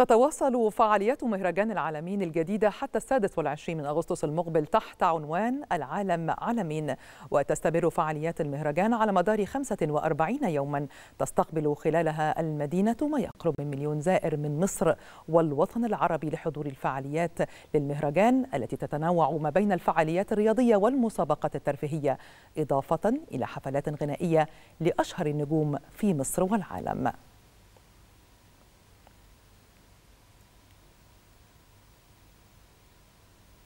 تتواصل فعاليات مهرجان العالمين الجديدة حتى السادس والعشرين من أغسطس المقبل تحت عنوان العالم عالمين وتستمر فعاليات المهرجان على مدار 45 يوما تستقبل خلالها المدينة ما يقرب من مليون زائر من مصر والوطن العربي لحضور الفعاليات للمهرجان التي تتنوع ما بين الفعاليات الرياضية والمسابقات الترفيهية إضافة إلى حفلات غنائية لأشهر النجوم في مصر والعالم